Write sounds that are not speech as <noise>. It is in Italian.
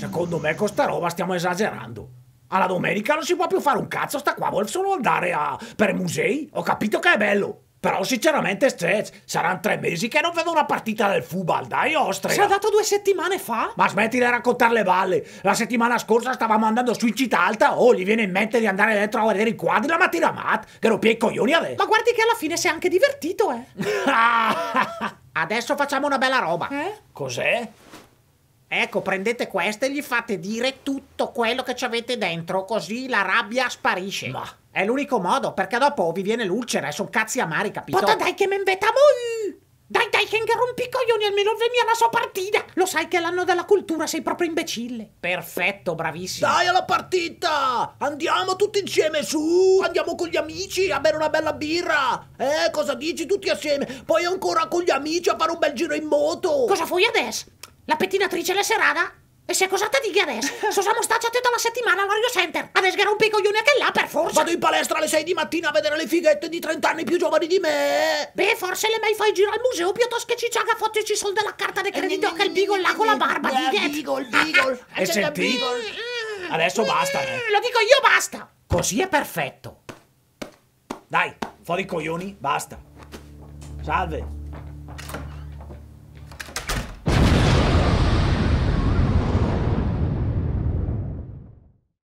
Secondo me con sta roba stiamo esagerando. Alla domenica non si può più fare un cazzo, sta qua vuol solo andare a... per musei. Ho capito che è bello. Però sinceramente stretch, saranno tre mesi che non vedo una partita del Fubal, dai ostre! Si è dato due settimane fa? Ma smetti di raccontare le balle! La settimana scorsa stavamo andando su in città alta, oh, gli viene in mente di andare dentro a vedere i quadri la mattina mat, che rompia i coglioni a me! Ma guardi che alla fine si è anche divertito, eh! <laughs> Adesso facciamo una bella roba! Eh? Cos'è? Ecco, prendete questa e gli fate dire tutto quello che ci avete dentro, così la rabbia sparisce. Ma è l'unico modo, perché dopo vi viene l'ulcera e son cazzi amari, capito? Pota dai che me invetamo! Dai dai che rompicoglioni almeno veni alla sua partita! Lo sai che è l'anno della cultura, sei proprio imbecille. Perfetto, bravissimo. Dai alla partita! Andiamo tutti insieme su! Andiamo con gli amici a bere una bella birra! Eh, cosa dici tutti assieme? Poi ancora con gli amici a fare un bel giro in moto! Cosa fai adesso? la pettinatrice la serata e si è cosata di Ghiares. Sosiamo <laughs> staccia tutta la settimana all'Orio Center. Adesso che era un picoglione anche là, per forza. Vado in palestra alle 6 di mattina a vedere le fighette di 30 anni più giovani di me. Beh, forse le mai fai girare al museo piuttosto che ci cicciaga ci sol della carta di credito eh, che il beagle là con la barba. Eh, beagle, beagle. <laughs> E senti? Adesso basta, eh. mm, Lo dico io, basta. Così è perfetto. Dai, fuori i coglioni, basta. Salve.